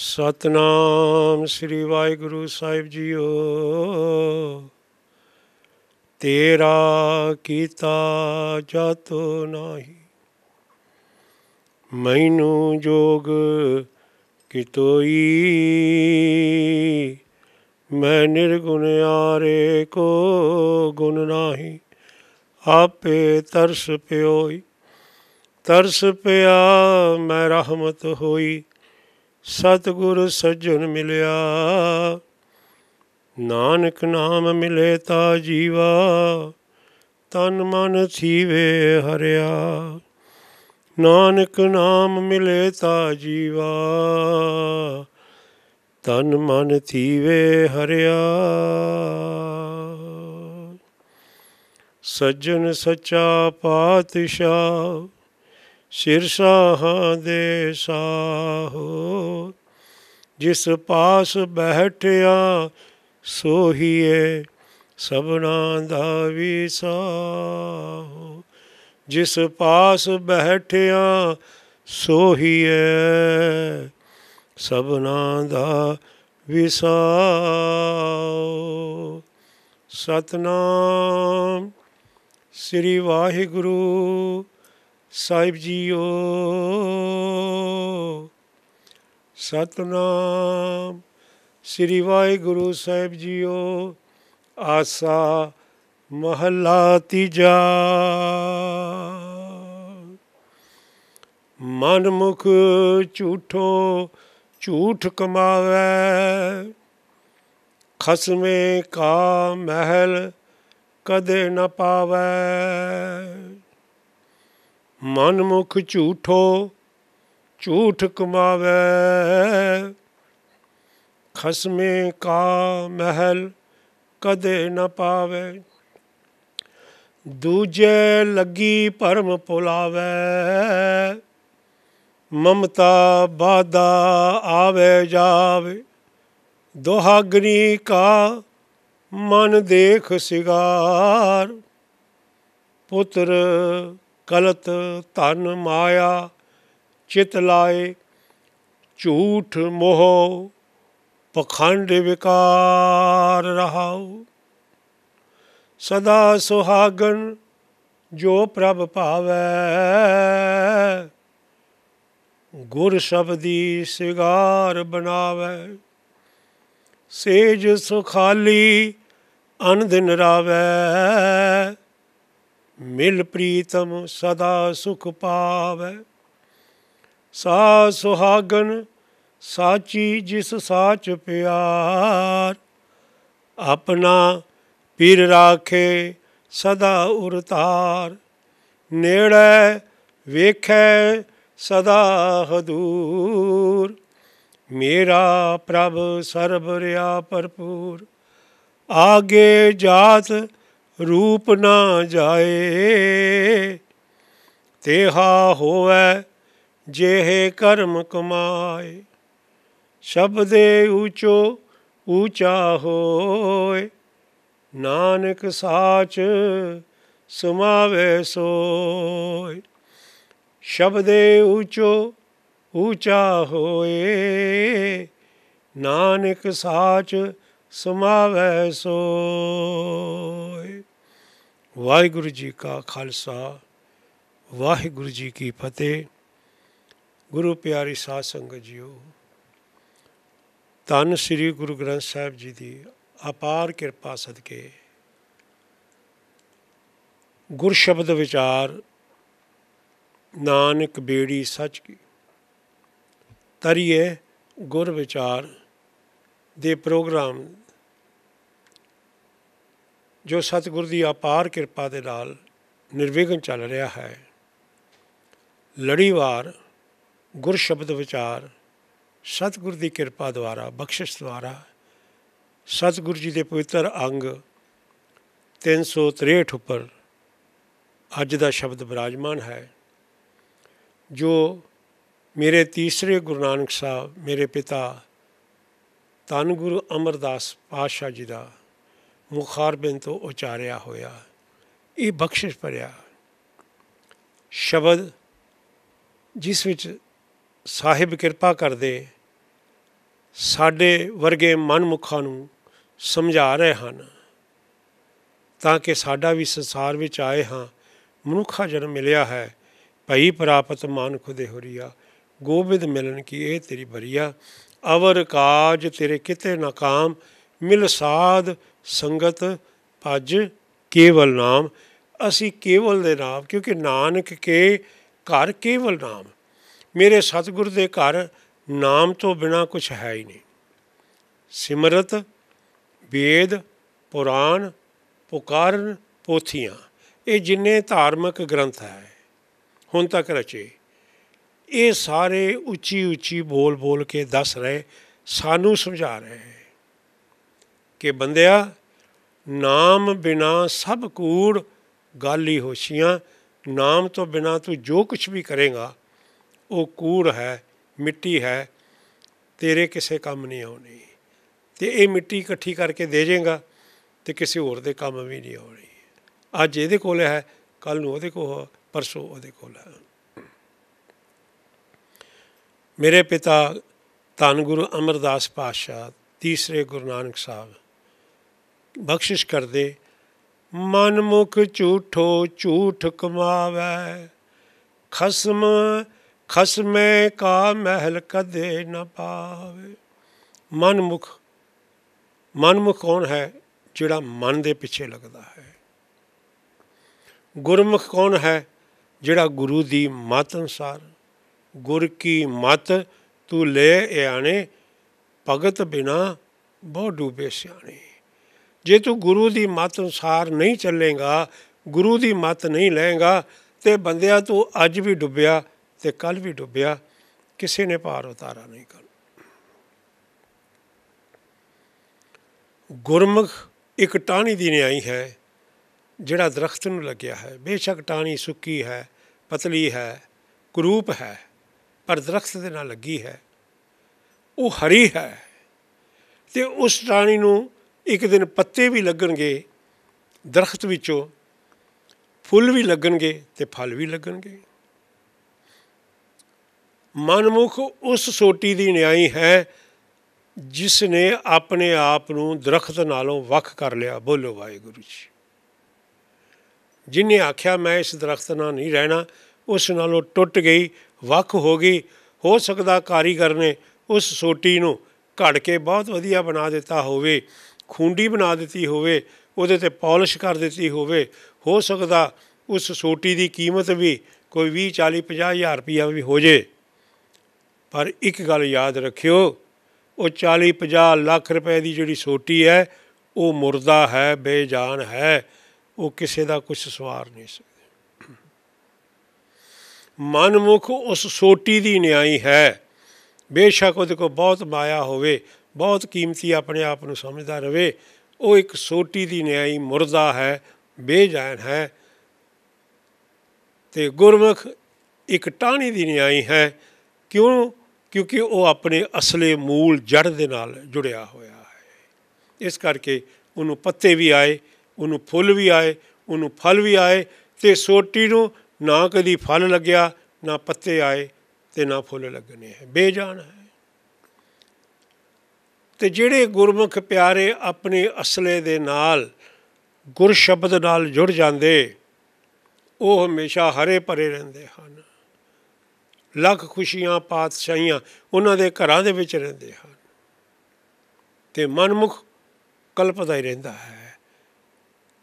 ਸਤਨਾਮ ਸ੍ਰੀ ਵਾਹਿਗੁਰੂ ਸਾਹਿਬ ਜੀਓ ਤੇਰਾ ਕੀਤਾ ਜਾਤੋ ਨਹੀਂ ਮੈਨੂੰ ਜੋਗ ਕਿਤੋਈ ਮੈਂ ਨਿਰਗੁਣ ਆਰੇ ਕੋ ਗੁਣ ਨਹੀਂ ਆਪੇ ਤਰਸ ਪਿਓਈ ਤਰਸ ਪਿਆ ਮੈਂ ਰਹਿਮਤ ਹੋਈ ਸਤਗੁਰ ਸੱਜਣ ਮਿਲਿਆ ਨਾਨਕ ਨਾਮ ਮਿਲੇ ਤਾ ਜੀਵਾ ਤਨ ਮਨ ਥੀਵੇ ਹਰਿਆ ਨਾਨਕ ਨਾਮ ਮਿਲੇ ਤਾ ਜੀਵਾ ਤਨ ਮਨ ਥੀਵੇ ਹਰਿਆ ਸੱਜਣ ਸੱਚਾ ਪਾਤਸ਼ਾਹ ਸਿਰ ਸਾਹਾਂ ਦੇ ਸਾਹੋ ਜਿਸ ਪਾਸ ਬਹਿਠਿਆ ਸੋਹੀਏ ਸਭਨਾ ਦਾ ਵਿਸਾਹੋ ਜਿਸ ਪਾਸ ਬਹਿਠਿਆ ਸੋਹੀਏ ਸਭਨਾ ਦਾ ਵਿਸਾਉ ਸਤਨਾਮ ਸ੍ਰੀ ਵਾਹਿਗੁਰੂ ਸਾਹਿਬ ਜੀਓ ਸਤਨਾਮ ਸ੍ਰੀ ਵਾਹਿਗੁਰੂ ਸਾਹਿਬ ਜੀਓ ਆਸਾ ਮਹਲਾ ਤੀਜਾ ਮਨ ਮੁਖ ਝੂਠੋ ਝੂਠ ਕਮਾਵੇ ਖਸਮੇ ਕਾ ਮਹਿਲ ਕਦੇ ਨਾ ਪਾਵੇ ਮਨ ਮੁਖ ਝੂਠੋ ਝੂਠ ਕਮਾਵੇ ਖਸਮੇ ਕਾ ਮਹਿਲ ਕਦੇ ਨਾ ਪਾਵੇ ਦੂਜੇ ਲੱਗੀ ਭਰਮ ਪੁਲਾਵੇ ਮਮਤਾ ਬਾਦਾ ਆਵੇ ਜਾਵੇ दोहाग्नि का मन देख सिगार पुत्र ਕਲਤ ਧਨ ਮਾਇਆ ਚਿਤ ਲਾਏ ਝੂਠ ਮੋਹ ਪਖੰਡ ਵਿਕਾਰ ਰਹਾਉ ਸਦਾ ਸੁਹਾਗਨ ਜੋ ਪ੍ਰਭ ਭਾਵੈ ਗੁਰ ਸ਼ਬਦੀ ਸਿਗਾਰ ਬਣਾਵੇ ਸੇਜ ਸੁਖਾਲੀ ਅਨ ਦਿਨ ਰਾਵੇ ਮਿਲ ਪ੍ਰੀਤਮ ਸਦਾ ਸੁਖ ਪਾਵੇ ਸਾ ਸੁਹਾਗਨ ਸਾਚੀ ਜਿਸ ਸਾਚ ਪਿਆਰ ਆਪਣਾ ਪੀਰ ਰਾਖੇ ਸਦਾ ਉਰਤਾਰ ਨੇੜੇ ਵੇਖੇ ਸਦਾ ਹਦੂਰ ਮੇਰਾ ਪ੍ਰਭ ਸਰਬ ਰਿਆ ਭਰਪੂਰ ਆਗੇ ਜਾਤ ਰੂਪ ਨਾ ਜਾਏ ਤੇਹਾ ਹੋਵੇ ਜਿਹੇ ਕਰਮ ਕਮਾਏ ਸ਼ਬਦੇ ਉਚੋ ਉਚਾ ਹੋਏ ਨਾਨਕ ਸਾਚ ਸਮਾਵੇ ਸੋਏ ਸ਼ਬਦੇ ਉਚੋ ਉਚਾ ਹੋਏ ਨਾਨਕ ਸਾਚ ਸਮਾਵੇ ਸੋਏ ਵਾਹਿਗੁਰੂ ਜੀ ਕਾ ਖਾਲਸਾ ਵਾਹਿਗੁਰੂ ਜੀ ਕੀ ਫਤਿਹ ਗੁਰੂ ਪਿਆਰੀ ਸਾਧ ਸੰਗਤ ਜੀਓ ਤਨ ਸ੍ਰੀ ਗੁਰੂ ਗ੍ਰੰਥ ਸਾਹਿਬ ਜੀ ਦੀ ਅਪਾਰ ਕਿਰਪਾ ਸਦਕੇ ਗੁਰ ਸ਼ਬਦ ਵਿਚਾਰ ਨਾਨਕ ਬੇੜੀ ਸੱਚ ਕੀ ਤਰੀਏ ਗੁਰ ਵਿਚਾਰ ਦੇ ਪ੍ਰੋਗਰਾਮ ਜੋ ਸਤਿਗੁਰ ਦੀ ਅਪਾਰ ਕਿਰਪਾ ਦੇ ਨਾਲ ਨਿਰਵਿਘਨ ਚੱਲ ਰਿਹਾ ਹੈ ਲੜੀਵਾਰ ਗੁਰ ਸ਼ਬਦ ਵਿਚਾਰ ਸਤਿਗੁਰ ਦੀ ਕਿਰਪਾ ਦੁਆਰਾ ਬਖਸ਼ਿਸ਼ ਦੁਆਰਾ ਸਤਿਗੁਰ ਜੀ ਦੇ ਪਵਿੱਤਰ ਅੰਗ 363 ਉੱਪਰ ਅੱਜ ਦਾ ਸ਼ਬਦ ਬਿਰਾਜਮਾਨ ਹੈ ਜੋ ਮੇਰੇ ਤੀਸਰੇ ਗੁਰੂ ਨਾਨਕ ਸਾਹਿਬ ਮੇਰੇ ਪਿਤਾ ਤਨ ਗੁਰੂ ਅਮਰਦਾਸ ਪਾਤਸ਼ਾਹ ਜੀ ਦਾ ਮੁਖਾਰਬਿੰਦ ਤੋਂ ਉਚਾਰਿਆ ਹੋਇਆ ਇਹ ਬਖਸ਼ਿਸ਼ ਭਰਿਆ ਸ਼ਬਦ ਜਿਸ ਵਿੱਚ ਸਾਹਿਬ ਕਿਰਪਾ ਕਰਦੇ ਸਾਡੇ ਵਰਗੇ ਮਨਮੁਖਾਂ ਨੂੰ ਸਮਝਾ ਰਹੇ ਹਨ ਤਾਂ ਕਿ ਸਾਡਾ ਵੀ ਸੰਸਾਰ ਵਿੱਚ ਆਏ ਹਾਂ ਮਨੁੱਖਾ ਜਨਮ ਮਿਲਿਆ ਹੈ ਭਈ ਪ੍ਰਾਪਤ ਮਾਨ ਖੁਦੇ ਹੋਰੀਆ ਗੋਬਿੰਦ ਮਿਲਣ ਕੀ ਇਹ ਤੇਰੀ ਬਰੀਆ ਅਵਰ ਕਾਜ ਤੇਰੇ ਕਿਤੇ ਨਾਕਾਮ ਮਿਲ ਸਾਧ ਸੰਗਤ ਭਜ ਕੇਵਲ ਨਾਮ ਅਸੀਂ ਕੇਵਲ ਦੇ ਨਾਮ ਕਿਉਂਕਿ ਨਾਨਕ ਕੇ ਘਰ ਕੇਵਲ ਨਾਮ ਮੇਰੇ ਸਤਿਗੁਰ ਦੇ ਘਰ ਨਾਮ ਤੋਂ ਬਿਨਾ ਕੁਝ ਹੈ ਹੀ ਨਹੀਂ ਸਿਮਰਤ ਵੇਦ ਪੁਰਾਨ ਪੁਕਾਰਨ ਪੋਥੀਆਂ ਇਹ ਜਿੰਨੇ ਧਾਰਮਿਕ ਗ੍ਰੰਥ ਹੈ ਹੁਣ ਤੱਕ ਰਚੇ ਇਹ ਸਾਰੇ ਉੱਚੀ ਉੱਚੀ ਬੋਲ ਬੋਲ ਕੇ ਦੱਸ ਰਹੇ ਸਾਨੂੰ ਸਮਝਾ ਰਹੇ ਕਿ ਬੰਦਿਆ ਨਾਮ ਬਿਨਾ ਸਭ ਕੂੜ ਗੱਲ ਹੀ ਹੋਸ਼ੀਆਂ ਨਾਮ ਤੋਂ ਬਿਨਾ ਤੂੰ ਜੋ ਕੁਝ ਵੀ ਕਰੇਗਾ ਉਹ ਕੂੜ ਹੈ ਮਿੱਟੀ ਹੈ ਤੇਰੇ ਕਿਸੇ ਕੰਮ ਨਹੀਂ ਆਉਣੀ ਤੇ ਇਹ ਮਿੱਟੀ ਇਕੱਠੀ ਕਰਕੇ ਦੇ ਜੇਗਾ ਤੇ ਕਿਸੇ ਹੋਰ ਦੇ ਕੰਮ ਵੀ ਨਹੀਂ ਆਉਣੀ ਅੱਜ ਇਹਦੇ ਕੋਲ ਹੈ ਕੱਲ ਨੂੰ ਉਹਦੇ ਕੋਲ ਪਰਸੋਂ ਉਹਦੇ ਕੋਲ ਹੈ ਮੇਰੇ ਪਿਤਾ ਧੰਗੁਰੂ ਗੁਰੂ ਅਮਰਦਾਸ ਪਾਤਸ਼ਾਹ ਤੀਸਰੇ ਗੁਰੂ ਨਾਨਕ ਸਾਹਿਬ ਬਖਸ਼ਿਸ਼ ਕਰਦੇ ਮਨ ਮੁਖ ਝੂਠੋ ਝੂਠ ਕਮਾਵੇ ਖਸਮ ਖਸਮੇ ਕਾ ਮਹਿਲ ਕਦੇ ਨਾ ਪਾਵੇ ਮਨ ਮੁਖ ਮਨ ਮੁਖ ਕੌਣ ਹੈ ਜਿਹੜਾ ਮਨ ਦੇ ਪਿੱਛੇ ਲੱਗਦਾ ਹੈ ਗੁਰਮੁਖ ਕੌਣ ਹੈ ਜਿਹੜਾ ਗੁਰੂ ਦੀ ਮਤ ਅਨਸਾਰ ਗੁਰ ਕੀ ਮਤ ਤੂੰ ਲੈ ਆਣੇ ਭਗਤ ਬਿਨਾ ਬਹੁ ਡੂਬੇ ਸਿਆਣੇ ਜੇ ਤੂੰ ਗੁਰੂ ਦੀ ਮਤ ਅਨੁਸਾਰ ਨਹੀਂ ਚੱਲੇਗਾ ਗੁਰੂ ਦੀ ਮਤ ਨਹੀਂ ਲਏਗਾ ਤੇ ਬੰਦਿਆ ਤੂੰ ਅੱਜ ਵੀ ਡੁੱਬਿਆ ਤੇ ਕੱਲ ਵੀ ਡੁੱਬਿਆ ਕਿਸੇ ਨੇ ਪਾਰ ਉਤਾਰਾ ਨਹੀਂ ਕਰ ਗੁਰਮੁਖ ਇੱਕ ਟਾਣੀ ਦੀ ਨਿਆਈ ਹੈ ਜਿਹੜਾ ਦਰਖਤ ਨੂੰ ਲੱਗਿਆ ਹੈ ਬੇਸ਼ੱਕ ਟਾਣੀ ਸੁੱਕੀ ਹੈ ਪਤਲੀ ਹੈ ਕਰੂਪ ਹੈ ਪਰ ਦਰਖਤ ਦੇ ਨਾਲ ਲੱਗੀ ਹੈ ਉਹ ਹਰੀ ਹੈ ਤੇ ਉਸ ਟਾਣੀ ਨੂੰ ਇੱਕ ਦਿਨ ਪੱਤੇ ਵੀ ਲੱਗਣਗੇ ਦਰਖਤ ਵਿੱਚੋਂ ਫੁੱਲ ਵੀ ਲੱਗਣਗੇ ਤੇ ਫਲ ਵੀ ਲੱਗਣਗੇ ਮਨਮੁਖ ਉਸ ਸੋਟੀ ਦੀ ਨਿਆਈ ਹੈ ਜਿਸ ਨੇ ਆਪਣੇ ਆਪ ਨੂੰ ਦਰਖਤ ਨਾਲੋਂ ਵੱਖ ਕਰ ਲਿਆ ਬੋਲੋ ਵਾਹਿਗੁਰੂ ਜੀ ਜਿਨੇ ਆਖਿਆ ਮੈਂ ਇਸ ਦਰਖਤ ਨਾਲ ਨਹੀਂ ਰਹਿਣਾ ਉਸ ਨਾਲੋਂ ਟੁੱਟ ਗਈ ਵੱਖ ਹੋ ਗਈ ਹੋ ਸਕਦਾ ਕਾਰੀਗਰ ਨੇ ਉਸ ਸੋਟੀ ਨੂੰ ਘੜ ਕੇ ਬਹੁਤ ਵਧੀਆ ਬਣਾ ਦਿੱਤਾ ਹੋਵੇ ਖੁੰਡੀ ਬਣਾ ਦਿੱਤੀ ਹੋਵੇ ਉਹਦੇ ਤੇ ਪਾਲਿਸ਼ ਕਰ ਦਿੱਤੀ ਹੋਵੇ ਹੋ ਸਕਦਾ ਉਸ ਸੋਟੀ ਦੀ ਕੀਮਤ ਵੀ ਕੋਈ 20 40 50 ਹਜ਼ਾਰ ਰੁਪਇਆ ਵੀ ਹੋ ਜੇ ਪਰ ਇੱਕ ਗੱਲ ਯਾਦ ਰੱਖਿਓ ਉਹ 40 50 ਲੱਖ ਰੁਪਏ ਦੀ ਜਿਹੜੀ ਸੋਟੀ ਹੈ ਉਹ ਮੁਰਦਾ ਹੈ ਬੇਜਾਨ ਹੈ ਉਹ ਕਿਸੇ ਦਾ ਕੁਝ ਸਵਾਰ ਨਹੀਂ ਸਕਦਾ ਮਨਮੁਖ ਉਸ ਸੋਟੀ ਦੀ ਨਿਆਈ ਹੈ ਬੇਸ਼ੱਕ ਉਹਦੇ ਕੋ ਬਹੁਤ ਮਾਇਆ ਹੋਵੇ ਬਹੁਤ ਕੀਮਤੀ ਆਪਣੇ ਆਪ ਨੂੰ ਸਮਝਦਾ ਰਵੇ ਉਹ ਇੱਕ ਸੋਟੀ ਦੀ ਨਿਆਈ ਮੁਰਦਾ ਹੈ ਬੇਜਾਨ ਹੈ ਤੇ ਗੁਰਮੁਖ ਇੱਕ ਟਾਣੀ ਦੀ ਨਿਆਈ ਹੈ ਕਿਉਂ ਕਿਉਂਕਿ ਉਹ ਆਪਣੇ ਅਸਲੇ ਮੂਲ ਜੜ ਦੇ ਨਾਲ ਜੁੜਿਆ ਹੋਇਆ ਹੈ ਇਸ ਕਰਕੇ ਉਹਨੂੰ ਪੱਤੇ ਵੀ ਆਏ ਉਹਨੂੰ ਫੁੱਲ ਵੀ ਆਏ ਉਹਨੂੰ ਫਲ ਵੀ ਆਏ ਤੇ ਸੋਟੀ ਨੂੰ ਨਾ ਕਦੀ ਫਲ ਲੱਗਿਆ ਨਾ ਪੱਤੇ ਆਏ ਤੇ ਨਾ ਫੁੱਲ ਲੱਗਨੇ ਹੈ ਬੇਜਾਨ ਹੈ ਤੇ ਜਿਹੜੇ ਗੁਰਮੁਖ ਪਿਆਰੇ ਆਪਣੇ ਅਸਲੇ ਦੇ ਨਾਲ ਗੁਰ ਸ਼ਬਦ ਨਾਲ ਜੁੜ ਜਾਂਦੇ ਉਹ ਹਮੇਸ਼ਾ ਹਰੇ ਭਰੇ ਰਹਿੰਦੇ ਹਨ ਲੱਖ ਖੁਸ਼ੀਆਂ ਪਾਤਸ਼ਾਹੀਆਂ ਉਹਨਾਂ ਦੇ ਘਰਾਂ ਦੇ ਵਿੱਚ ਰਹਿੰਦੇ ਹਨ ਤੇ ਮਨਮੁਖ ਕਲਪਦਾ ਹੀ ਰਹਿੰਦਾ ਹੈ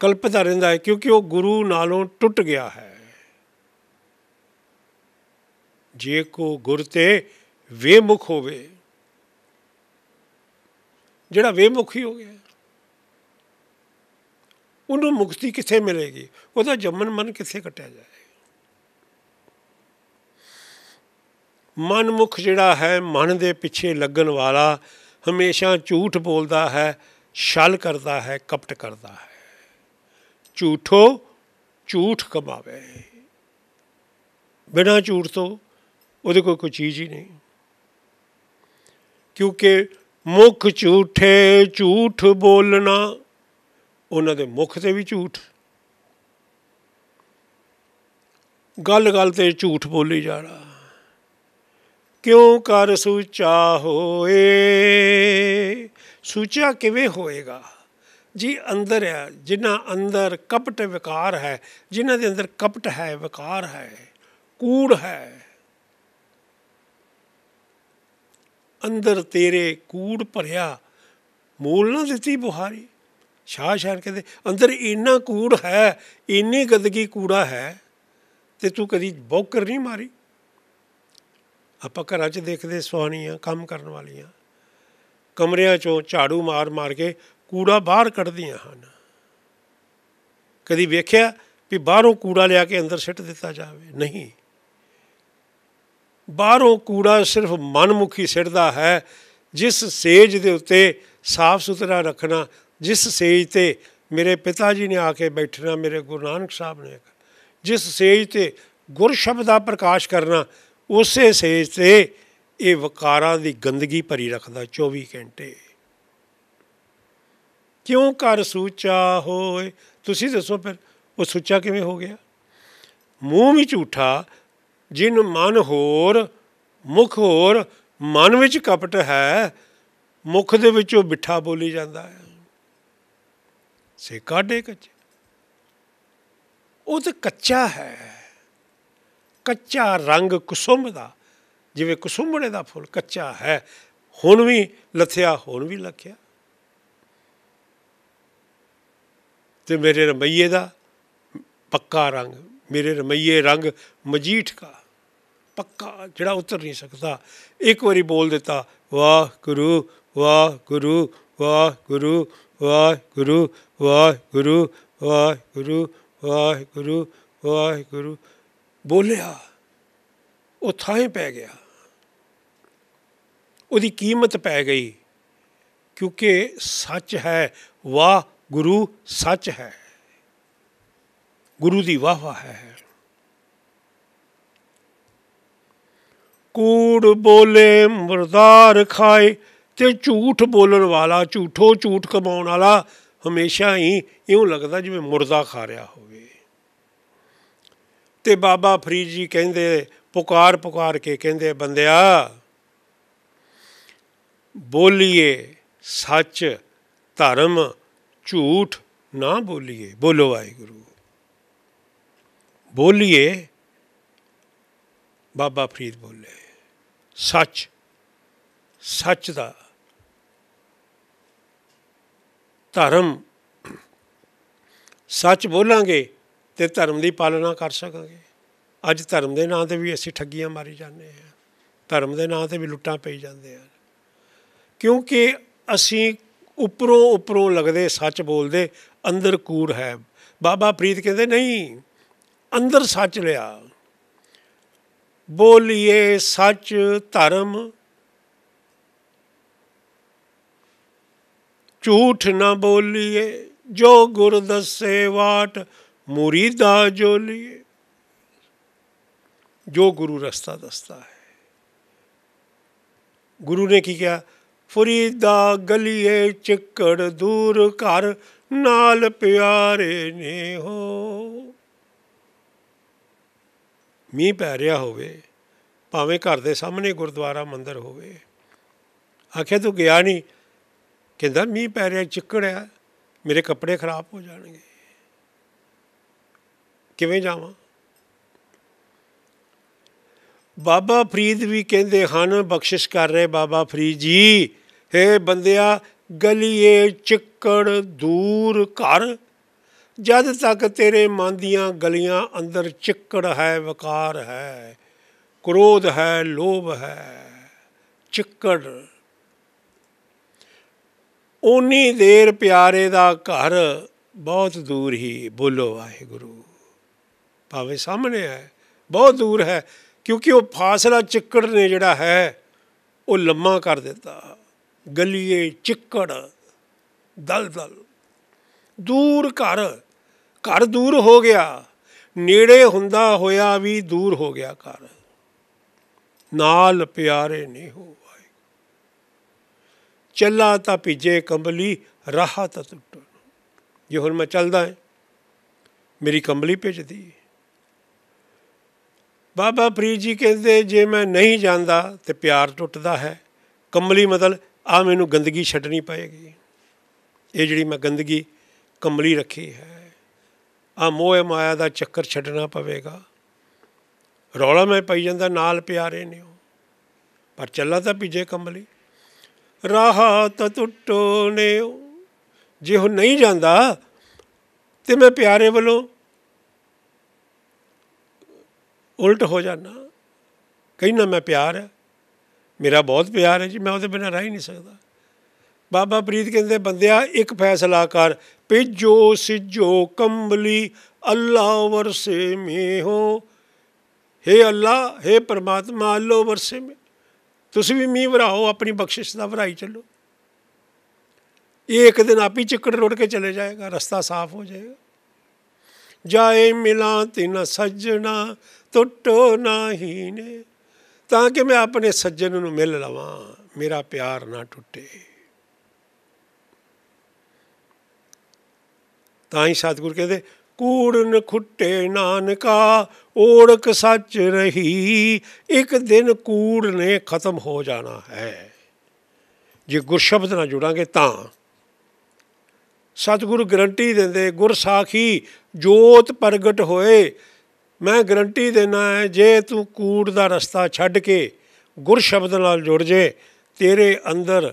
ਕਲਪਦਾ ਰਹਿੰਦਾ ਹੈ ਕਿਉਂਕਿ ਉਹ ਗੁਰੂ ਨਾਲੋਂ ਟੁੱਟ ਗਿਆ ਹੈ ਜੇ ਕੋ ਗੁਰ ਤੇ ਵੇਮੁਖ ਹੋਵੇ ਜਿਹੜਾ ਵੇਮੁਖੀ ਹੋ ਗਿਆ ਉਹਨੂੰ ਮੁਕਤੀ ਕਿੱਥੇ ਮਿਲੇਗੀ ਉਹਦਾ ਜੰਮਨ ਮਨ ਕਿੱਥੇ ਕਟਿਆ ਜਾਏ ਮਨਮੁਖ ਜਿਹੜਾ ਹੈ ਮਨ ਦੇ ਪਿੱਛੇ ਲੱਗਣ ਵਾਲਾ ਹਮੇਸ਼ਾ ਝੂਠ ਬੋਲਦਾ ਹੈ ਛਲ ਕਰਦਾ ਹੈ ਕਪਟ ਕਰਦਾ ਹੈ ਝੂਠੋ ਝੂਠ ਕਮਾਵੇ ਬਿਨਾਂ ਝੂਠ ਤੋਂ ਉਹਦੇ ਕੋਈ ਕੋਈ ਚੀਜ਼ ਹੀ ਨਹੀਂ ਕਿਉਂਕਿ ਮੁਖ ਝੂਠੇ ਝੂਠ ਬੋਲਣਾ ਉਹਨਾਂ ਦੇ ਮੁਖ ਤੇ ਵੀ ਝੂਠ ਗੱਲ-ਗੱਲ ਤੇ ਝੂਠ ਬੋਲੀ ਜਾਣਾ ਕਿਉਂ ਕਰ ਸੁਚਾ ਹੋਏ ਸੁਚਾ ਕਿਵੇਂ ਹੋਏਗਾ ਜੀ ਅੰਦਰ ਹੈ ਜਿਨ੍ਹਾਂ ਅੰਦਰ ਕਪਟ ਵਿਕਾਰ ਹੈ ਜਿਨ੍ਹਾਂ ਦੇ ਅੰਦਰ ਕਪਟ ਹੈ ਵਿਕਾਰ ਹੈ ਕੂੜ ਹੈ ਅੰਦਰ ਤੇਰੇ ਕੂੜ ਭਰਿਆ ਮੂਲ ਨਾ ਦਿੱਤੀ ਬੁਹਾਰੀ ਸ਼ਾਹ ਸ਼ਾਨ ਕਹਿੰਦੇ ਅੰਦਰ ਇੰਨਾ ਕੂੜ ਹੈ ਇੰਨੀ ਗੰਦਗੀ ਕੂੜਾ ਹੈ ਤੇ ਤੂੰ ਕਦੀ ਬੌਕਰ ਨਹੀਂ ਮਾਰੀ ਆਪਾਂ ਘਰਾਂ 'ਚ ਦੇਖਦੇ ਸੁਹਾਣੀਆਂ ਕੰਮ ਕਰਨ ਵਾਲੀਆਂ ਕਮਰਿਆਂ 'ਚੋਂ ਝਾੜੂ ਮਾਰ ਮਾਰ ਕੇ ਕੂੜਾ ਬਾਹਰ ਕੱਢਦੀਆਂ ਹਨ ਕਦੀ ਵੇਖਿਆ ਵੀ ਬਾਹਰੋਂ ਕੂੜਾ ਲਿਆ ਕੇ ਅੰਦਰ ਸਿੱਟ ਦਿੱਤਾ ਜਾਵੇ ਨਹੀਂ ਬਾਹਰੋਂ ਕੂੜਾ ਸਿਰਫ ਮਨਮੁਖੀ ਸਿੱਟਦਾ ਹੈ ਜਿਸ ਸੇਜ ਦੇ ਉੱਤੇ ਸਾਫ਼ ਸੁਥਰਾ ਰੱਖਣਾ ਜਿਸ ਸੇਜ ਤੇ ਮੇਰੇ ਪਿਤਾ ਜੀ ਨੇ ਆ ਕੇ ਬੈਠਣਾ ਮੇਰੇ ਗੁਰੂ ਨਾਨਕ ਸਾਹਿਬ ਨੇ ਜਿਸ ਸੇਜ ਤੇ ਗੁਰ ਸ਼ਬਦ ਦਾ ਪ੍ਰਕਾਸ਼ ਕਰਨਾ ਉਸੇ ਸੇਜ ਤੇ ਇਹ ਵਕਾਰਾਂ ਦੀ ਗੰਦਗੀ ਭਰੀ ਰੱਖਦਾ 24 ਘੰਟੇ ਕਿਉਂ ਕਰ ਸੂਚਾ ਹੋਏ ਤੁਸੀਂ ਦੱਸੋ ਫਿਰ ਉਹ ਸੂਚਾ ਕਿਵੇਂ ਹੋ ਗਿਆ ਮੂੰਹ ਵੀ ਝੂਠਾ ਜਿਨ ਮਨ ਹੋਰ ਮੁਖ ਹੋਰ ਮਨ ਵਿੱਚ ਕਪਟ ਹੈ ਮੁਖ ਦੇ ਵਿੱਚੋਂ ਮਿੱਠਾ ਬੋਲੀ ਜਾਂਦਾ ਹੈ ਸੇ ਕਾਢੇ ਕੱਚ ਉਹ ਤਾਂ ਕੱਚਾ ਹੈ ਕੱਚਾ ਰੰਗ ਕੁਸੁੰਭ ਦਾ ਜਿਵੇਂ ਕੁਸੁੰਭੜੇ ਦਾ ਫੁੱਲ ਕੱਚਾ ਹੈ ਹੁਣ ਵੀ ਲੱਥਿਆ ਹੁਣ ਵੀ ਲੱਖਿਆ ਤੇ ਮੇਰੇ ਰਮਈਏ ਦਾ ਪੱਕਾ ਰੰਗ ਮੇਰੇ ਰਮਈਏ ਰੰਗ ਮਜੀਠ ਕਾ ਪੱਕਾ ਜਿਹੜਾ ਉਤਰ ਨਹੀਂ ਸਕਦਾ ਇੱਕ ਵਾਰੀ ਬੋਲ ਦਿੱਤਾ ਵਾਹ ਗੁਰੂ ਵਾਹ ਗੁਰੂ ਵਾਹ ਗੁਰੂ ਵਾਹ ਗੁਰੂ ਵਾਹ ਗੁਰੂ ਵਾਹ ਗੁਰੂ ਵਾਹ ਗੁਰੂ ਵਾਹ ਗੁਰੂ ਬੋਲਿਆ ਉਹ ਥਾਂ ਪੈ ਗਿਆ ਉਹਦੀ ਕੀਮਤ ਪੈ ਗਈ ਕਿਉਂਕਿ ਸੱਚ ਹੈ ਵਾਹ ਗੁਰੂ ਸੱਚ ਹੈ ਗੁਰੂ ਦੀ ਵਾਹ ਵਾਹ ਹੈ ਕੂੜ ਬੋਲੇ ਮਰਦਾਰ ਖਾਏ ਤੇ ਝੂਠ ਬੋਲਣ ਵਾਲਾ ਝੂਠੋ ਝੂਠ ਕਮਾਉਣ ਵਾਲਾ ਹਮੇਸ਼ਾ ਹੀ ਇਉਂ ਲੱਗਦਾ ਜਿਵੇਂ ਮੁਰਦਾ ਖਾ ਰਿਹਾ ਹੋਵੇ ਤੇ ਬਾਬਾ ਫਰੀਦ ਜੀ ਕਹਿੰਦੇ ਪੁਕਾਰ ਪੁਕਾਰ ਕੇ ਕਹਿੰਦੇ ਬੰਦਿਆ ਬੋਲੀਏ ਸੱਚ ਧਰਮ ਝੂਠ ਨਾ ਬੋਲੀਏ ਬੋਲੋ ਵਾਹਿਗੁਰੂ ਬੋਲੀਏ ਬਾਬਾ ਫਰੀਦ ਬੋਲੇ ਸੱਚ ਸੱਚ ਦਾ ਧਰਮ ਸੱਚ ਬੋਲਾਂਗੇ ਤੇ ਧਰਮ ਦੀ ਪਾਲਣਾ ਕਰ ਸਕਾਂਗੇ ਅੱਜ ਧਰਮ ਦੇ ਨਾਂ ਤੇ ਵੀ ਅਸੀਂ ਠੱਗੀਆਂ ਮਾਰੀ ਜਾਂਦੇ ਆ ਧਰਮ ਦੇ ਨਾਂ ਤੇ ਵੀ ਲੁੱਟਾਂ ਪਈ ਜਾਂਦੇ ਆ ਕਿਉਂਕਿ ਅਸੀਂ ਉਪਰੋਂ ਉਪਰੋਂ ਲੱਗਦੇ ਸੱਚ ਬੋਲਦੇ ਅੰਦਰ ਕੂੜ ਹੈ ਬਾਬਾ ਫਰੀਦ ਕਹਿੰਦੇ ਨਹੀਂ ਅੰਦਰ ਸੱਚ ਲਿਆ ਬੋਲੀਏ ਸੱਚ ਧਰਮ ਝੂਠ ਨਾ ਬੋਲੀਏ ਜੋ ਗੁਰ ਦੱਸੇ ਵਾਟ ਮੁਰੀਦਾ ਜੋਲੀਏ ਜੋ ਗੁਰੂ ਰਸਤਾ ਦੱਸਦਾ ਹੈ ਗੁਰੂ ਨੇ ਕੀ ਕਿਹਾ ਫਰੀਦਾ ਗਲੀਏ ਚਿੱਕੜ ਦੂਰ ਘਰ ਨਾਲ ਪਿਆਰੇ ਨੇ ਹੋ ਮੀਂਹ ਪੈ ਰਿਹਾ ਹੋਵੇ ਭਾਵੇਂ ਘਰ ਦੇ ਸਾਹਮਣੇ ਗੁਰਦੁਆਰਾ ਮੰਦਿਰ ਹੋਵੇ ਆਖਿਆ ਤੂੰ ਗਿਆ ਨਹੀਂ ਕਹਿੰਦਾ ਮੀਂਹ ਪੈ ਰਿਹਾ ਚਿੱਕੜ ਆ ਮੇਰੇ ਕੱਪੜੇ ਖਰਾਬ ਹੋ ਜਾਣਗੇ ਕਿਵੇਂ ਜਾਵਾਂ ਬਾਬਾ ਫਰੀਦ ਵੀ ਕਹਿੰਦੇ ਹਨ ਬਖਸ਼ਿਸ਼ ਕਰ ਰਹੇ ਬਾਬਾ ਫਰੀਦ ਜੀ हे ਬੰਦਿਆ ਗਲੀਏ ਚਿੱਕੜ ਦੂਰ ਘਰ ਜਦ ਤੱਕ ਤੇਰੇ ਮਨ ਦੀਆਂ ਗਲੀਆਂ ਅੰਦਰ ਚਿੱਕੜ ਹੈ ਵਕਾਰ ਹੈ ਕ੍ਰੋਧ ਹੈ ਲੋਭ ਹੈ ਚਿੱਕੜ ਉਨੀ ਦੇਰ ਪਿਆਰੇ ਦਾ ਘਰ ਬਹੁਤ ਦੂਰ ਹੀ ਬੋਲੋ ਵਾਹਿਗੁਰੂ ਭਾਵੇਂ ਸਾਹਮਣੇ ਹੈ ਬਹੁਤ ਦੂਰ ਹੈ ਕਿਉਂਕਿ ਉਹ ਫਾਸਲਾ ਚਿੱਕੜ ਨੇ ਜਿਹੜਾ ਹੈ ਉਹ ਲੰਮਾ ਕਰ ਦਿੱਤਾ ਗਲੀਏ ਚਿੱਕੜ ਦਲਦਲ ਦੂਰ ਘਰ ਘਰ ਦੂਰ ਹੋ ਗਿਆ ਨੇੜੇ ਹੁੰਦਾ ਹੋਇਆ ਵੀ ਦੂਰ ਹੋ ਗਿਆ ਘਰ ਨਾਲ ਪਿਆਰੇ ਨਹੀਂ ਹੋ ਆਏ ਚੱਲਾ ਤਾਂ ਭਿਜੇ ਕੰਬਲੀ ਰਾਹਤ ਤਾਂ ਟੁੱਟ ਜੇ ਹੁਣ ਮੈਂ ਚੱਲਦਾ ਮੇਰੀ ਕੰਬਲੀ ਭਿਜਦੀ ਬਾਬਾ ਫਰੀਦ ਜੀ ਕਹਿੰਦੇ ਜੇ ਮੈਂ ਨਹੀਂ ਜਾਂਦਾ ਤੇ ਪਿਆਰ ਟੁੱਟਦਾ ਹੈ ਕੰਬਲੀ ਮਤਲ ਆ ਮੈਨੂੰ ਗੰਦਗੀ ਛੱਡਣੀ ਪਏਗੀ ਇਹ ਜਿਹੜੀ ਮੈਂ ਗੰਦਗੀ ਕੰਬਲੀ ਰੱਖੀ ਹੈ ਆ ਮੋਹ ਮਾਇਆ ਦਾ ਚੱਕਰ ਛੱਡਣਾ ਪਵੇਗਾ ਰੌਲਾ ਮੈਂ ਪਈ ਜਾਂਦਾ ਨਾਲ ਪਿਆਰੇ ਨੇ ਉਹ ਪਰ ਚੱਲਾ ਤਾਂ ਭਿਜੇ ਕੰਬਲੀ ਰਾਹਾ ਤ ਟੁੱਟੋ ਨੇ ਜੇ ਉਹ ਨਹੀਂ ਜਾਂਦਾ ਤੇ ਮੈਂ ਪਿਆਰੇ ਵੱਲੋਂ ਉਲਟ ਹੋ ਜਾਣਾ ਕਹਿੰਦਾ ਮੈਂ ਪਿਆਰ ਹੈ ਮੇਰਾ ਬਹੁਤ ਪਿਆਰ ਹੈ ਜੀ ਮੈਂ ਉਹਦੇ ਬਿਨਾਂ ਰਹਿ ਨਹੀਂ ਸਕਦਾ ਬਾਬਾ ਪ੍ਰੀਤ ਕਹਿੰਦੇ ਬੰਦਿਆ ਇੱਕ ਫੈਸਲਾ ਕਰ ਪਿਜੋ ਸਿਜੋ ਕੰਬਲੀ ਅੱਲਾ ਵਰਸੇ ਮੇ ਹੋ हे ਅੱਲਾ हे ਪ੍ਰਮਾਤਮਾ ਅੱਲੋ ਵਰਸੇ ਮੇ ਤੁਸੀਂ ਵੀ ਮੀਂਹ ਵਰਾਓ ਆਪਣੀ ਬਖਸ਼ਿਸ਼ ਦਾ ਵਰਾਈ ਚੱਲੋ ਇਹ ਇੱਕ ਦਿਨ ਆਪੀ ਚਿੱਕੜ ਰੋੜ ਕੇ ਚਲੇ ਜਾਏਗਾ ਰਸਤਾ ਸਾਫ਼ ਹੋ ਜਾਏਗਾ ਜਾਏ ਮਿਲਾਂ ਤਿਨ ਸੱਜਣਾ ਟੁੱਟੋ ਨਾਹੀ ਨੇ ਤਾਂ ਕਿ ਮੈਂ ਆਪਣੇ ਸੱਜਣ ਨੂੰ ਮਿਲ ਲਵਾਂ ਮੇਰਾ ਪਿਆਰ ਨਾ ਟੁੱਟੇ ਤਾਂ ਹੀ ਸਤਿਗੁਰ ਕਹਿੰਦੇ ਕੂੜਨ ਖੁੱਟੇ ਨਾਨਕਾ ਓੜਕ ਸੱਚ ਰਹੀ ਇੱਕ ਦਿਨ ਕੂੜ ਨੇ ਖਤਮ ਹੋ ਜਾਣਾ ਹੈ ਜੇ ਗੁਰਸ਼ਬਦ ਨਾਲ ਜੁੜਾਂਗੇ ਤਾਂ ਸਤਿਗੁਰ ਗਰੰਟੀ ਦਿੰਦੇ ਗੁਰ ਸਾਖੀ ਜੋਤ ਪ੍ਰਗਟ ਹੋਏ ਮੈਂ ਗਰੰਟੀ ਦੇਣਾ ਹੈ ਜੇ ਤੂੰ ਕੂੜ ਦਾ ਰਸਤਾ ਛੱਡ ਕੇ ਗੁਰ ਸ਼ਬਦ ਨਾਲ ਜੁੜ ਜੇ ਤੇਰੇ ਅੰਦਰ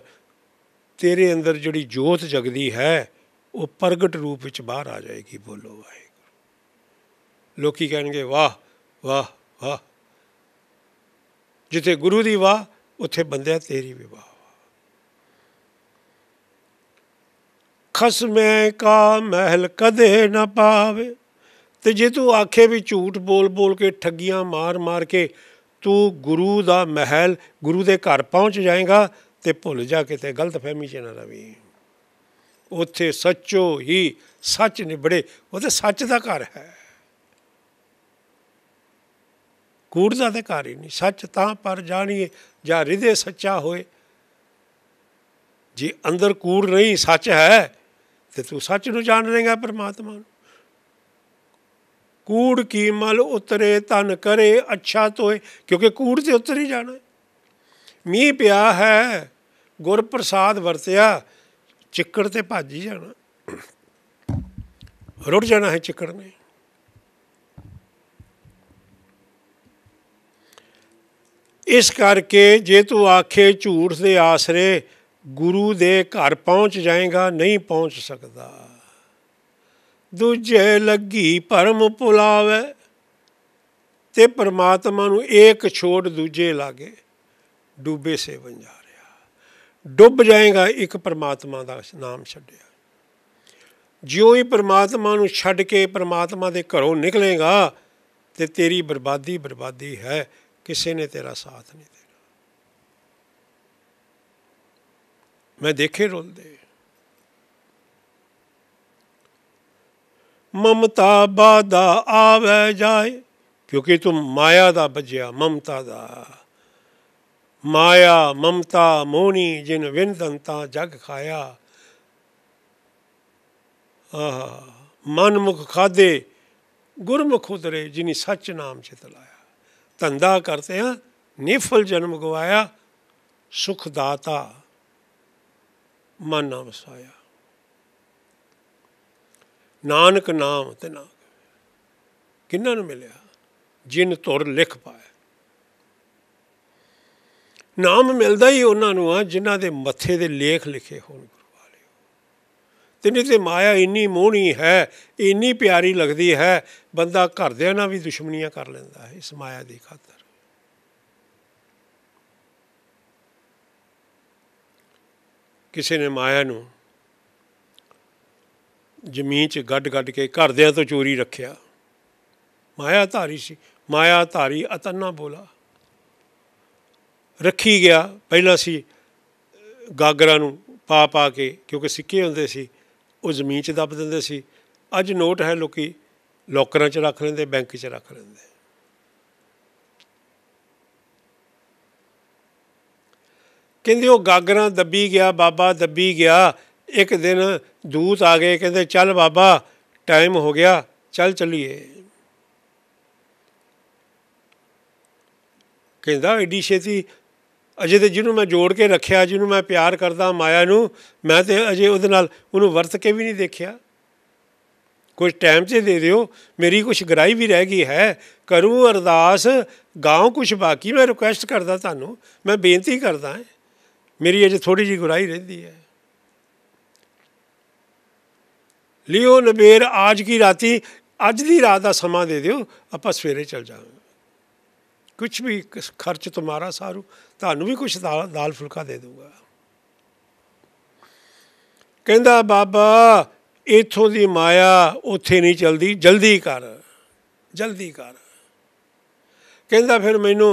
ਤੇਰੇ ਅੰਦਰ ਜਿਹੜੀ ਜੋਤ ਜਗਦੀ ਹੈ ਉਹ ਪ੍ਰਗਟ ਰੂਪ ਵਿੱਚ ਬਾਹਰ ਆ ਜਾਏਗੀ ਬੋਲੋ ਵਾਹਿਗੁਰੂ ਲੋਕੀ ਕਹਿਣਗੇ ਵਾਹ ਵਾਹ ਵਾਹ ਜਿੱਥੇ ਗੁਰੂ ਦੀ ਵਾਹ ਉੱਥੇ ਬੰਦਿਆ ਤੇਰੀ ਵੀ ਵਾਹ ਖਸਮੇ ਕਾ ਮਹਿਲ ਕਦੇ ਨਾ ਪਾਵੇ ਤੇ ਜੇ ਤੂੰ ਆਖੇ ਵੀ ਝੂਠ ਬੋਲ ਬੋਲ ਕੇ ਠੱਗੀਆਂ ਮਾਰ ਮਾਰ ਕੇ ਤੂੰ ਗੁਰੂ ਦਾ ਮਹਿਲ ਗੁਰੂ ਦੇ ਘਰ ਪਹੁੰਚ ਜਾਏਗਾ ਤੇ ਭੁੱਲ ਜਾ ਕਿਤੇ ਗਲਤ ਫਹਿਮੀ 'ਚ ਨਾ ਰਵੀ ਉੱਥੇ ਸੱਚੋ ਹੀ ਸੱਚ ਨਿਬੜੇ ਉਹਦੇ ਸੱਚ ਦਾ ਘਰ ਹੈ ਕੂੜ ਦਾ ਤੇ ਘਰ ਹੀ ਨਹੀਂ ਸੱਚ ਤਾਂ ਪਰ ਜਾਣੀਏ ਜਾਂ ਹਿਰਦੇ ਸੱਚਾ ਹੋਏ ਜੇ ਅੰਦਰ ਕੂੜ ਨਹੀਂ ਸੱਚ ਹੈ ਤੇ ਤੂੰ ਸੱਚ ਨੂੰ ਜਾਣ ਲੇਗਾ ਪਰਮਾਤਮਾ ਨੂੰ ਕੂੜ ਕੀ ਮਲ ਉਤਰੇ ਤਨ ਕਰੇ ਅੱਛਾ ਤੋਏ ਕਿਉਂਕਿ ਕੂੜ ਤੇ ਉਤਰ ਹੀ ਜਾਣਾ ਮੀਂਹ ਪਿਆ ਹੈ ਗੁਰ ਪ੍ਰਸਾਦ ਵਰਤਿਆ ਚਿੱਕੜ ਤੇ ਭੱਜ ਹੀ ਜਾਣਾ ਰੁੜ ਜਾਣਾ ਹੈ ਚਿੱਕੜ ਨੇ ਇਸ ਕਰਕੇ ਜੇ ਤੂੰ ਆਖੇ ਝੂਠ ਦੇ ਆਸਰੇ ਗੁਰੂ ਦੇ ਘਰ ਪਹੁੰਚ ਜਾਏਗਾ ਨਹੀਂ ਪਹੁੰਚ ਸਕਦਾ ਦੂਜੇ ਲੱਗੀ ਪਰਮ ਪੁਲਾਵੇ ਤੇ ਪਰਮਾਤਮਾ ਨੂੰ ਏਕ ਛੋੜ ਦੂਜੇ ਲਾਗੇ ਡੂਬੇ ਸੇ ਵੰਜਾ ਡੁੱਬ ਜਾਏਗਾ ਇੱਕ ਪਰਮਾਤਮਾ ਦਾ ਨਾਮ ਛੱਡਿਆ ਜਿਉਂ ਹੀ ਪਰਮਾਤਮਾ ਨੂੰ ਛੱਡ ਕੇ ਪਰਮਾਤਮਾ ਦੇ ਘਰੋਂ ਨਿਕਲੇਗਾ ਤੇ ਤੇਰੀ ਬਰਬਾਦੀ ਬਰਬਾਦੀ ਹੈ ਕਿਸੇ ਨੇ ਤੇਰਾ ਸਾਥ ਨਹੀਂ ਦੇਣਾ ਮੈਂ ਦੇਖੇ ਰੋਲਦੇ ਮਮਤਾ ਬਾਦਾ ਆਵੇ ਜਾਏ ਕਿਉਂਕਿ ਤੂੰ ਮਾਇਆ ਦਾ ਬਜਿਆ ਮਮਤਾ ਦਾ ਮਾਇਆ ਮਮਤਾ ਮੋਨੀ ਜਿਨ ਵਿੰਦੰਤਾ ਜਗ ਖਾਇਆ ਆਹ ਮਨ ਮੁਖ ਖਾਦੇ ਗੁਰਮੁਖ ਉਤਰੇ ਜਿਨੀ ਸੱਚ ਨਾਮ ਚਿਤ ਲਾਇਆ ਧੰਦਾ ਕਰਤੇ ਆ ਨਿਫਲ ਜਨਮ ਗਵਾਇਆ ਸੁਖ ਦਾਤਾ ਮਨ ਨਾ ਵਸਾਇਆ ਨਾਨਕ ਨਾਮ ਤੇ ਨਾ ਕਿੰਨਾਂ ਨੂੰ ਮਿਲਿਆ ਜਿਨ ਤੁਰ ਲਿਖ ਪਾਇਆ ਨਾਮ ਮਿਲਦਾ ਹੀ ਉਹਨਾਂ ਨੂੰ ਆ ਜਿਨ੍ਹਾਂ ਦੇ ਮੱਥੇ ਦੇ ਲੇਖ ਲਿਖੇ ਹੋਣ ਗੁਰੂ ਵਾਲੇ ਤੇਨੀ ਤੇ ਮਾਇਆ ਇੰਨੀ ਮੋਹਣੀ ਹੈ ਇੰਨੀ ਪਿਆਰੀ ਲੱਗਦੀ ਹੈ ਬੰਦਾ ਘਰਦਿਆਂ ਨਾਲ ਵੀ ਦੁਸ਼ਮਣੀਆਂ ਕਰ ਲੈਂਦਾ ਹੈ ਇਸ ਮਾਇਆ ਦੀ ਖਾਤਰ ਕਿਸੇ ਨੇ ਮਾਇਆ ਨੂੰ ਜ਼ਮੀਨ 'ਚ ਗੱਡ-ਗੱਡ ਕੇ ਘਰਦਿਆਂ ਤੋਂ ਚੋਰੀ ਰੱਖਿਆ ਮਾਇਆ ਧਾਰੀ ਸੀ ਮਾਇਆ ਧਾਰੀ ਅਤੰਨਾ ਬੋਲਾ ਰੱਖੀ ਗਿਆ ਪਹਿਲਾਂ ਸੀ ਗਾਗਰਾਂ ਨੂੰ ਪਾ ਪਾ ਕੇ ਕਿਉਂਕਿ ਸਿੱਕੇ ਹੁੰਦੇ ਸੀ ਉਹ ਜ਼ਮੀਨ 'ਚ ਦੱਬ ਦਿੰਦੇ ਸੀ ਅੱਜ ਨੋਟ ਹੈ ਲੋਕੀ ਲੋਕਰਾਂ 'ਚ ਰੱਖ ਲੈਂਦੇ ਬੈਂਕ 'ਚ ਰੱਖ ਲੈਂਦੇ ਕਹਿੰਦੇ ਉਹ ਗਾਗਰਾਂ ਦੱਬੀ ਗਿਆ ਬਾਬਾ ਦੱਬੀ ਗਿਆ ਇੱਕ ਦਿਨ ਦੂਤ ਆ ਗਏ ਕਹਿੰਦੇ ਚੱਲ ਬਾਬਾ ਟਾਈਮ ਹੋ ਗਿਆ ਚੱਲ ਚੱਲੀਏ ਕਹਿੰਦਾ ਐਡੀ ਛੇਤੀ ਅਜੇ ਤੇ ਜਿਹਨੂੰ ਮੈਂ ਜੋੜ ਕੇ ਰੱਖਿਆ ਜਿਹਨੂੰ ਮੈਂ ਪਿਆਰ ਕਰਦਾ ਮਾਇਆ ਨੂੰ ਮੈਂ ਤੇ ਅਜੇ ਉਹਦੇ ਨਾਲ ਉਹਨੂੰ ਵਰਤ ਕੇ ਵੀ ਨਹੀਂ ਦੇਖਿਆ ਕੁਝ ਟਾਈਮ 'ਚ ਦੇ ਦਿਓ ਮੇਰੀ ਕੁਝ ਗਰਾਈ ਵੀ ਰਹਿ ਗਈ ਹੈ ਕਰੂੰ ਅਰਦਾਸ ਗਾਉ ਕੁਝ ਬਾਕੀ ਮੈਂ ਰਿਕੁਐਸਟ ਕਰਦਾ ਤੁਹਾਨੂੰ ਮੈਂ ਬੇਨਤੀ ਕਰਦਾ ਮੇਰੀ ਅਜੇ ਥੋੜੀ ਜੀ ਗਰਾਈ ਰਹਿੰਦੀ ਹੈ ਲਿਓ ਨਵੇਰ ਅੱਜ ਕੀ ਰਾਤੀ ਅੱਜ ਦੀ ਰਾਤ ਦਾ ਸਮਾਂ ਦੇ ਦਿਓ ਆਪਾਂ ਸਵੇਰੇ ਚੱਲ ਜਾਵਾਂਗੇ ਕੁਝ ਵੀ ਖਰਚ ਤੁਹਾਡਾ ਸਾਰੂ ਤੁਹਾਨੂੰ ਵੀ ਕੁਛ ਦਾਲ ਫੁਲਕਾ ਦੇ ਦੂੰਗਾ ਕਹਿੰਦਾ ਬਾਬਾ ਇਥੋਂ ਦੀ ਮਾਇਆ ਉੱਥੇ ਨਹੀਂ ਚਲਦੀ ਜਲਦੀ ਕਰ ਜਲਦੀ ਕਰ ਕਹਿੰਦਾ ਫਿਰ ਮੈਨੂੰ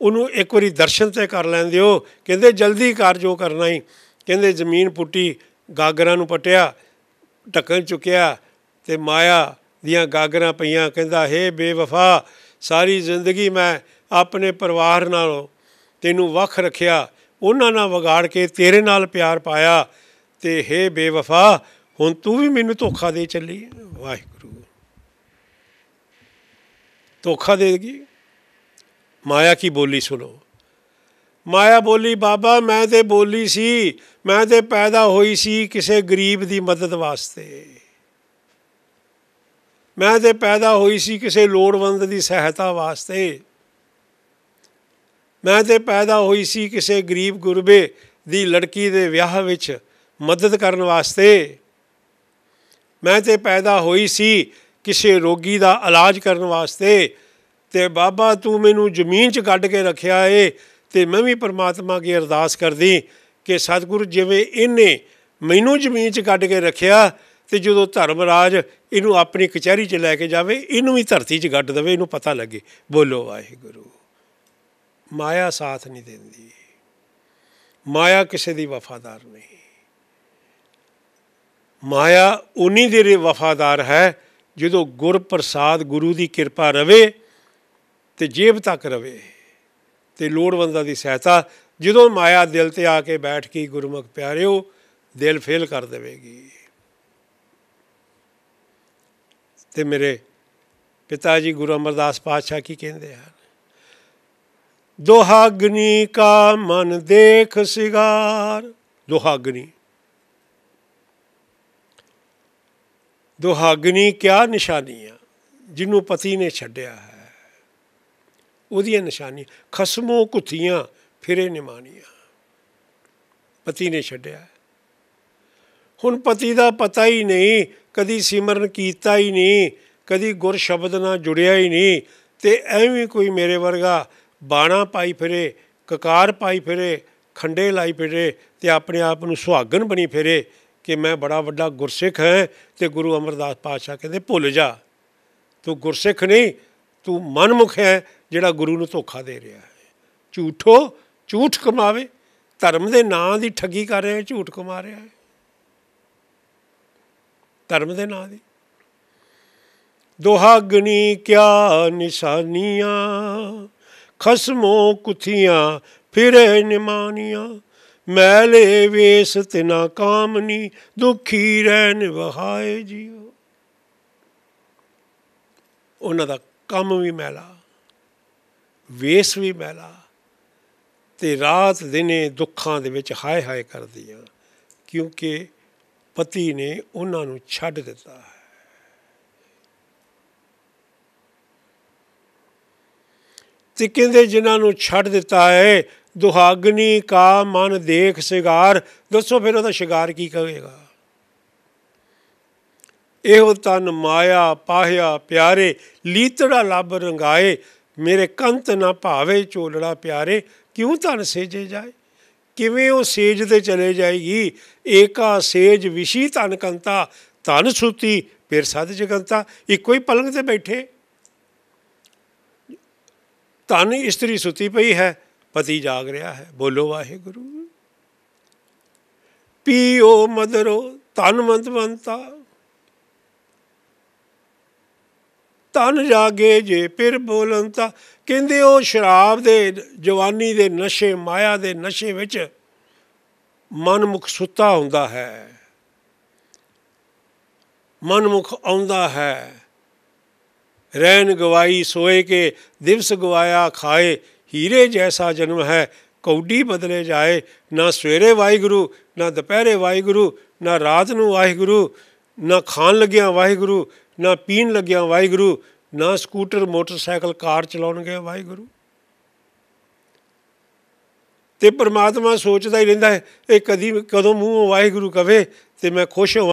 ਉਹਨੂੰ ਇੱਕ ਵਾਰੀ ਦਰਸ਼ਨ ਤੇ ਕਰ ਲੈਣ ਦਿਓ ਕਹਿੰਦੇ ਜਲਦੀ ਕਰ ਜੋ ਕਰਨਾ ਹੀ ਕਹਿੰਦੇ ਜ਼ਮੀਨ ਪੁੱਟੀ ਗਾਗਰਾਂ ਨੂੰ ਪਟਿਆ ਢੱਕਣ ਚੁੱਕਿਆ ਤੇ ਮਾਇਆ ਦੀਆਂ ਗਾਗਰਾਂ ਪਈਆਂ ਕਹਿੰਦਾ ਹੇ ਬੇਵਫਾ ਸਾਰੀ ਜ਼ਿੰਦਗੀ ਮੈਂ ਆਪਣੇ ਪਰਿਵਾਰ ਨਾਲੋਂ ਤੈਨੂੰ ਵੱਖ ਰੱਖਿਆ ਉਹਨਾਂ ਨਾਲ ਵਿਗਾੜ ਕੇ ਤੇਰੇ ਨਾਲ ਪਿਆਰ ਪਾਇਆ ਤੇ ਹੇ ਬੇਵਫਾ ਹੁਣ ਤੂੰ ਵੀ ਮੈਨੂੰ ਧੋਖਾ ਦੇ ਚੱਲੀ ਵਾਹਿਗੁਰੂ ਧੋਖਾ ਦੇਗੀ ਮਾਇਆ ਕੀ ਬੋਲੀ ਸੁਣੋ ਮਾਇਆ ਬੋਲੀ ਬਾਬਾ ਮੈਂ ਤੇ ਬੋਲੀ ਸੀ ਮੈਂ ਤੇ ਪੈਦਾ ਹੋਈ ਸੀ ਕਿਸੇ ਗਰੀਬ ਦੀ ਮਦਦ ਵਾਸਤੇ ਮੈਂ ਤੇ ਪੈਦਾ ਹੋਈ ਸੀ ਕਿਸੇ ਲੋੜਵੰਦ ਦੀ ਸਹਾਇਤਾ ਵਾਸਤੇ ਮੈਂ ਤੇ ਪੈਦਾ ਹੋਈ ਸੀ ਕਿਸੇ ਗਰੀਬ ਗੁਰਬੇ ਦੀ ਲੜਕੀ ਦੇ ਵਿਆਹ ਵਿੱਚ ਮਦਦ ਕਰਨ ਵਾਸਤੇ ਮੈਂ ਤੇ ਪੈਦਾ ਹੋਈ ਸੀ ਕਿਸੇ ਰੋਗੀ ਦਾ ਇਲਾਜ ਕਰਨ ਵਾਸਤੇ ਤੇ ਬਾਬਾ ਤੂੰ ਮੈਨੂੰ ਜ਼ਮੀਨ 'ਚ ਕੱਢ ਕੇ ਰੱਖਿਆ ਏ ਤੇ ਮੈਂ ਵੀ ਪਰਮਾਤਮਾ ਕੀ ਅਰਦਾਸ ਕਰਦੀ ਕਿ ਸਤਿਗੁਰੂ ਜਿਵੇਂ ਇਹਨੇ ਮੈਨੂੰ ਜ਼ਮੀਨ 'ਚ ਕੱਢ ਕੇ ਰੱਖਿਆ ਤੇ ਜਦੋਂ ਧਰਮਰਾਜ ਇਹਨੂੰ ਆਪਣੀ ਕਚਹਿਰੀ 'ਚ ਲੈ ਕੇ ਜਾਵੇ ਇਹਨੂੰ ਵੀ ਧਰਤੀ 'ਚ ਗੱਡ ਦੇਵੇ ਇਹਨੂੰ ਪਤਾ ਲੱਗੇ ਬੋਲੋ ਵਾਹਿਗੁਰੂ ਮਾਇਆ ਸਾਥ ਨਹੀਂ ਦਿੰਦੀ ਮਾਇਆ ਕਿਸੇ ਦੀ ਵਫਾਦਾਰ ਨਹੀਂ ਮਾਇਆ ਉਨੀ ਦੇ ਵਫਾਦਾਰ ਹੈ ਜਦੋਂ ਗੁਰ ਪ੍ਰਸਾਦ ਗੁਰੂ ਦੀ ਕਿਰਪਾ ਰਵੇ ਤੇ ਜੇਬ ਤੱਕ ਰਵੇ ਤੇ ਲੋੜਵੰਦਾਂ ਦੀ ਸਹਾਇਤਾ ਜਦੋਂ ਮਾਇਆ ਦਿਲ ਤੇ ਆ ਕੇ ਬੈਠ ਗਈ ਗੁਰਮੁਖ ਪਿਆਰਿਓ ਦਿਲ ਫੇਲ ਕਰ ਦੇਵੇਗੀ ਤੇ ਮੇਰੇ ਪਿਤਾ ਜੀ ਗੁਰੂ ਅਮਰਦਾਸ ਪਾਤਸ਼ਾਹ ਕੀ ਕਹਿੰਦੇ ਆ ਦੁਹਾਗਨੀ ਕਾ ਮਨ ਦੇਖ ਸਿਗਾਰ ਦੁਹਾਗਨੀ ਦੁਹਾਗਨੀ ਕਿਆ ਨਿਸ਼ਾਨੀਆਂ ਜਿਹਨੂੰ ਪਤੀ ਨੇ ਛੱਡਿਆ ਹੈ ਉਹਦੀਆਂ ਨਿਸ਼ਾਨੀਆਂ ਖਸਮੋ ਕੁੱਥੀਆਂ ਫਿਰੇ ਨਿਮਾਨੀਆਂ ਪਤੀ ਨੇ ਛੱਡਿਆ ਹੁਣ ਪਤੀ ਦਾ ਪਤਾ ਹੀ ਨਹੀਂ ਕਦੀ ਸਿਮਰਨ ਕੀਤਾ ਹੀ ਨਹੀਂ ਕਦੀ ਗੁਰ ਸ਼ਬਦ ਨਾਲ ਜੁੜਿਆ ਹੀ ਨਹੀਂ ਤੇ ਐਵੇਂ ਕੋਈ ਮੇਰੇ ਵਰਗਾ ਬਾਣਾ ਪਾਈ ਫਿਰੇ ਕਕਾਰ ਪਾਈ ਫਿਰੇ ਖੰਡੇ ਲਾਈ ਫਿਰੇ ਤੇ ਆਪਣੇ ਆਪ ਨੂੰ ਸੁਹਾਗਣ ਬਣੀ ਫਿਰੇ ਕਿ ਮੈਂ ਬੜਾ ਵੱਡਾ ਗੁਰਸਿੱਖ ਹਾਂ ਤੇ ਗੁਰੂ ਅਮਰਦਾਸ ਪਾਤਸ਼ਾਹ ਕਹਿੰਦੇ ਭੁੱਲ ਜਾ ਤੂੰ ਗੁਰਸਿੱਖ ਨਹੀਂ ਤੂੰ ਮਨਮੁਖ ਹੈ ਜਿਹੜਾ ਗੁਰੂ ਨੂੰ ਧੋਖਾ ਦੇ ਰਿਹਾ ਹੈ ਝੂਠੋ ਝੂਠ ਕਮਾਵੇ ਧਰਮ ਦੇ ਨਾਂ ਦੀ ਠੱਗੀ ਕਰ ਰਿਹਾ ਹੈ ਝੂਠ ਕਮਾ ਰਿਹਾ ਹੈ ਧਰਮ ਦੇ ਨਾਂ ਦੀ ਗਣੀ ਕਿਆ ਨਿਸ਼ਾਨੀਆਂ ਖਸਮੋ ਕੁਥੀਆਂ ਫਿਰੇ ਨਿਮਾਨੀਆਂ ਮੈਲੇ ਵੇਸ ਤਿਨਾ ਕਾਮਨੀ ਦੁਖੀ ਰਹਿਣ ਵਹਾਏ ਜੀਉ ਉਹਨਾਂ ਦਾ ਕੰਮ ਵੀ ਮੈਲਾ ਵੇਸ ਵੀ ਮੈਲਾ ਤੇ ਰਾਤ ਦਿਨੇ ਦੁੱਖਾਂ ਦੇ ਵਿੱਚ ਹਾਏ ਹਾਏ ਕਰਦੀਆਂ ਕਿਉਂਕਿ ਪਤੀ ਨੇ ਉਹਨਾਂ ਨੂੰ ਛੱਡ ਦਿੱਤਾ ਹੈ ਤੇ ਕਹਿੰਦੇ ਜਿਨ੍ਹਾਂ ਨੂੰ ਛੱਡ ਦਿੱਤਾ ਹੈ ਦੁਹਾਗਨੀ ਕਾ ਮਨ ਦੇਖ ਸ਼ਿਗਾਰ ਦੱਸੋ ਫਿਰ ਉਹਦਾ ਸ਼ਿਗਾਰ ਕੀ ਕਹੇਗਾ ਇਹੋ ਤਨ ਮਾਇਆ ਪਾਹਿਆ ਪਿਆਰੇ ਲੀਤੜਾ ਲੱਭ ਰੰਗਾਏ ਮੇਰੇ ਕੰਤ ਨਾ ਭਾਵੇ ਚੋਲੜਾ ਪਿਆਰੇ ਕਿਉਂ ਤਨ ਸੇਜੇ ਜਾਏ ਕਿਵੇਂ ਉਹ ਸੇਜ ਤੇ ਚਲੇ ਜਾਏਗੀ ਏਕਾ ਸੇਜ ਵਿਸ਼ੀ ਤਨ ਕੰਤਾ ਤਨ ਸੁਤੀ ਫਿਰ ਸਾਧ ਜਗੰਤਾ ਇੱਕੋ ਹੀ ਪਲੰਗ ਤੇ ਬੈਠੇ ਧਨ ਇਸਤਰੀ ਸੁਤੀ ਪਈ ਹੈ ਪਤੀ ਜਾਗ ਰਿਹਾ ਹੈ ਬੋਲੋ ਵਾਹਿਗੁਰੂ ਪੀਓ ਮਦਰੋ ਤਨ ਬੰਤਾ ਤਨ ਜਾਗੇ ਜੇ ਫਿਰ ਬੋਲਨ ਤਾਂ ਕਹਿੰਦੇ ਉਹ ਸ਼ਰਾਬ ਦੇ ਜਵਾਨੀ ਦੇ ਨਸ਼ੇ ਮਾਇਆ ਦੇ ਨਸ਼ੇ ਵਿੱਚ ਮਨਮੁਖ ਸੁੱਤਾ ਹੁੰਦਾ ਹੈ ਮਨਮੁਖ ਆਉਂਦਾ ਹੈ ਰਹਿਣ ਗਵਾਈ ਸੋਏ ਕੇ ਦਿਵਸ ਗਵਾਇਆ ਖਾਏ ਹੀਰੇ ਜੈਸਾ ਜਨਮ ਹੈ ਕੌਡੀ ਬਦਲੇ ਜਾਏ ਨਾ ਸਵੇਰੇ ਵਾਹਿਗੁਰੂ ਨਾ ਦੁਪਹਿਰੇ ਵਾਹਿਗੁਰੂ ਨਾ ਰਾਤ ਨੂੰ ਵਾਹਿਗੁਰੂ ਨਾ ਖਾਣ ਲੱਗਿਆ ਵਾਹਿਗੁਰੂ ਨਾ ਪੀਣ ਲੱਗਿਆ ਵਾਹਿਗੁਰੂ ਨਾ ਸਕੂਟਰ ਮੋਟਰਸਾਈਕਲ ਕਾਰ ਚਲਾਉਣਗੇ ਵਾਹਿਗੁਰੂ ਤੇ ਪਰਮਾਤਮਾ ਸੋਚਦਾ ਹੀ ਰਹਿੰਦਾ ਹੈ ਇਹ ਕਦੀ ਕਦੋਂ ਮੂੰਹ ਵਾਹਿਗੁਰੂ ਕਵੇ ਤੇ ਮੈਂ ਖੁਸ਼ ਹੋ